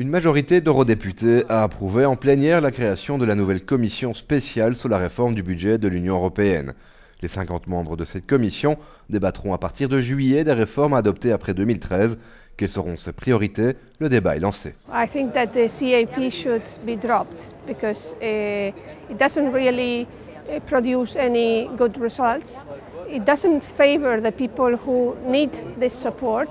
Une majorité d'eurodéputés a approuvé en plénière la création de la nouvelle commission spéciale sur la réforme du budget de l'Union européenne. Les 50 membres de cette commission débattront à partir de juillet des réformes adoptées après 2013. Quelles seront ses priorités Le débat est lancé. I think that the CAP should be dropped because eh, it doesn't really eh, produce any good results. It doesn't favor the people who need this support.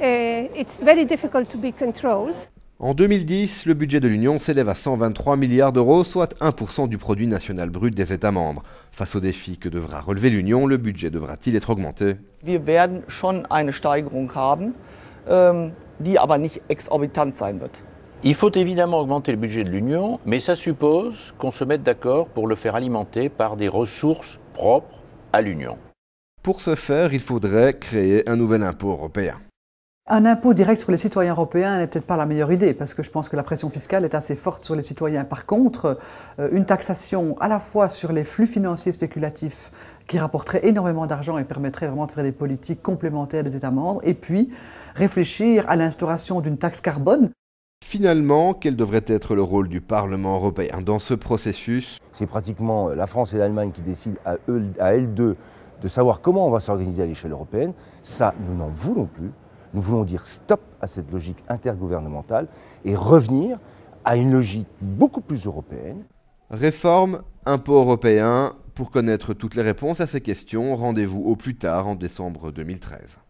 Eh, it's very difficult to be controlled. En 2010, le budget de l'Union s'élève à 123 milliards d'euros, soit 1% du produit national brut des États membres. Face au défi que devra relever l'Union, le budget devra-t-il être augmenté Il faut évidemment augmenter le budget de l'Union, mais ça suppose qu'on se mette d'accord pour le faire alimenter par des ressources propres à l'Union. Pour ce faire, il faudrait créer un nouvel impôt européen. Un impôt direct sur les citoyens européens n'est peut-être pas la meilleure idée, parce que je pense que la pression fiscale est assez forte sur les citoyens. Par contre, euh, une taxation à la fois sur les flux financiers spéculatifs, qui rapporterait énormément d'argent et permettrait vraiment de faire des politiques complémentaires des États membres, et puis réfléchir à l'instauration d'une taxe carbone. Finalement, quel devrait être le rôle du Parlement européen dans ce processus C'est pratiquement euh, la France et l'Allemagne qui décident à elles deux de savoir comment on va s'organiser à l'échelle européenne. Ça, nous n'en voulons plus. Nous voulons dire stop à cette logique intergouvernementale et revenir à une logique beaucoup plus européenne. Réforme, impôt européen. Pour connaître toutes les réponses à ces questions, rendez-vous au plus tard en décembre 2013.